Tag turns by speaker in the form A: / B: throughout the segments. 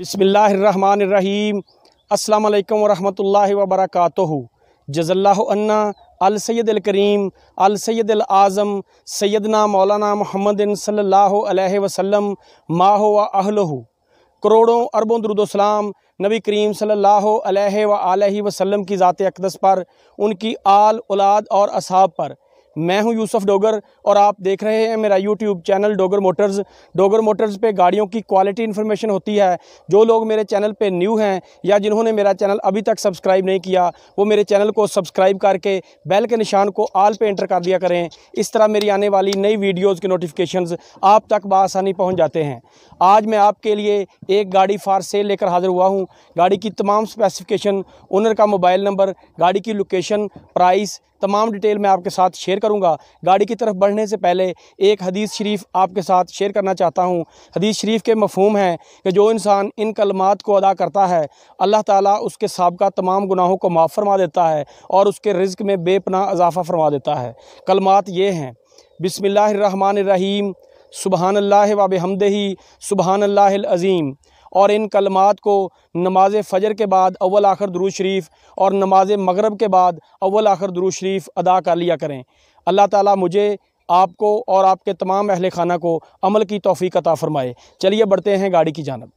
A: बसमीम् अल्लाम वरहमल वबरक जज़ल्लान्ना अल करीम अल आज़म सैदना मौलाना मोहम्मद सल्ला वसम माह व अहलहू करोड़ों अरबों दरुदोसलाम नबी करीम सल्ला वसलम की ज़ात अकदस पर उनकी आल औलाद और असाब पर मैं हूं यूसुफ डोगर और आप देख रहे हैं मेरा YouTube channel Dogar motors Dogar motors पे गाड़ियों की क्वालिटी इन्फॉर्मेशन होती है जो लोग मेरे चैनल पे न्यू हैं या जिन्होंने मेरा चैनल अभी तक सब्सक्राइब नहीं किया वो मेरे चैनल को सब्सक्राइब करके बेल के निशान को आल पे इंटर कर दिया करें इस तरह मेरी आने वाली नई वीडियोज़ के नोटिफिकेशन आप तक बसानी पहुँच जाते हैं आज मैं आपके लिए एक गाड़ी फार सेल लेकर हाजिर हुआ हूँ गाड़ी की तमाम स्पेसिफिकेशन ओनर का मोबाइल नंबर गाड़ी की लोकेशन प्राइस तमाम डिटेल मैं आपके साथ शेयर करूँगा गाड़ी की तरफ बढ़ने से पहले एक हदीस शरीफ आपके साथ शेयर करना चाहता हूँ हदीस शरीफ के मफहम हैं कि जो इंसान इन कलमात को अदा करता है अल्लाह ताला उसके सबका तमाम गुनाहों को माफ़ फरमा देता है और उसके रिज्क में बेपना अजाफ़ा फरमा देता है कलमात ये हैं बसमिल्लर रहीम सुबहानल्ला वब हमदही सुबहानल्लाज़ीम और इन कलमात को नमाज फ़जर के बाद अव्वल आखिर दरू शरीफ और नमाज मगरब के बाद अव्वल आखिर दरू शरीफ अदा कर लिया करें अल्लाह ताला मुझे आपको और आपके तमाम अहल खाना को अमल की तोफ़ी अता फ़रमाए चलिए बढ़ते हैं गाड़ी की जानब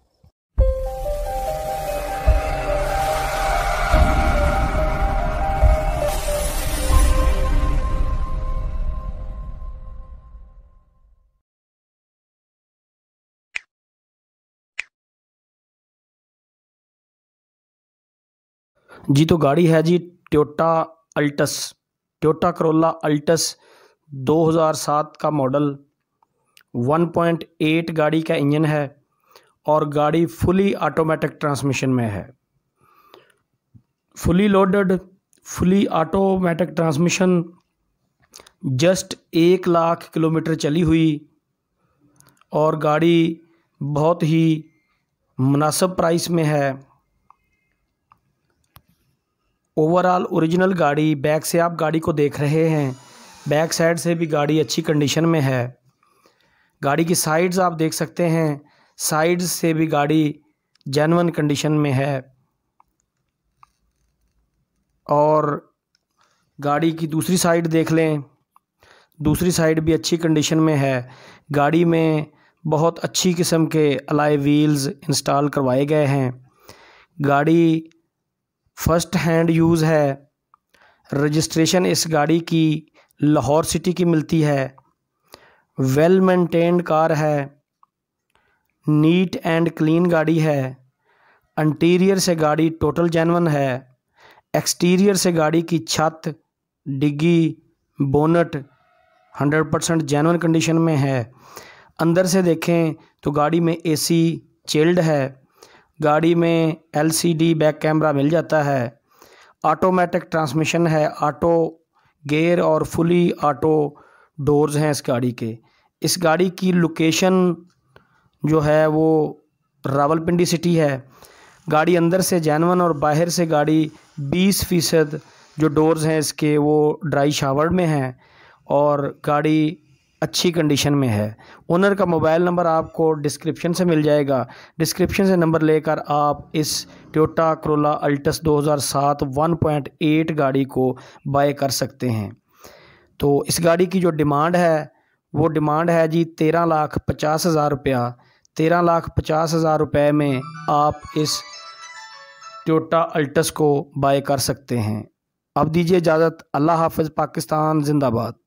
A: जी तो गाड़ी है जी Toyota Altis Toyota Corolla Altis 2007 का मॉडल 1.8 गाड़ी का इंजन है और गाड़ी फुली ऑटोमेटिक ट्रांसमिशन में है fully loaded fully automatic transmission just एक लाख किलोमीटर चली हुई और गाड़ी बहुत ही मुनासब प्राइस में है ओवरऑल ओरिजिनल गाड़ी बैक से आप गाड़ी को देख रहे हैं बैक साइड से भी गाड़ी अच्छी कंडीशन में है गाड़ी की साइड्स आप देख सकते हैं साइड्स से भी गाड़ी जैनवन कंडीशन में है और गाड़ी की दूसरी साइड देख लें दूसरी साइड भी अच्छी कंडीशन में है गाड़ी में बहुत अच्छी किस्म के अलाई व्हील्स इंस्टॉल करवाए गए हैं गाड़ी फर्स्ट हैंड यूज़ है रजिस्ट्रेशन इस गाड़ी की लाहौर सिटी की मिलती है वेल मेंटेन्ड कार है नीट एंड क्लीन गाड़ी है इंटीरियर से गाड़ी टोटल जैनवन है एक्सटीरियर से गाड़ी की छत डिग्गी बोनट 100 परसेंट जैनवन कंडीशन में है अंदर से देखें तो गाड़ी में एसी चिल्ड है गाड़ी में एलसीडी बैक कैमरा मिल जाता है ऑटोमेटिक ट्रांसमिशन है ऑटो गेयर और फुली ऑटो डोर्स हैं इस गाड़ी के इस गाड़ी की लोकेशन जो है वो रावलपिंडी सिटी है गाड़ी अंदर से जैनवन और बाहर से गाड़ी 20 फ़ीसद जो डोर्स हैं इसके वो ड्राई शावर में हैं और गाड़ी अच्छी कंडीशन में है ओनर का मोबाइल नंबर आपको डिस्क्रिप्शन से मिल जाएगा डिस्क्रिप्शन से नंबर लेकर आप इस ट्योटा करोला अल्टस 2007 1.8 गाड़ी को बाय कर सकते हैं तो इस गाड़ी की जो डिमांड है वो डिमांड है जी तेरह लाख पचास हज़ार रुपया तेरह लाख पचास हज़ार रुपये में आप इस टोटा अल्टस को बाय कर सकते हैं अब दीजिए इजाज़त अल्लाह हाफ़ पाकिस्तान जिंदाबाद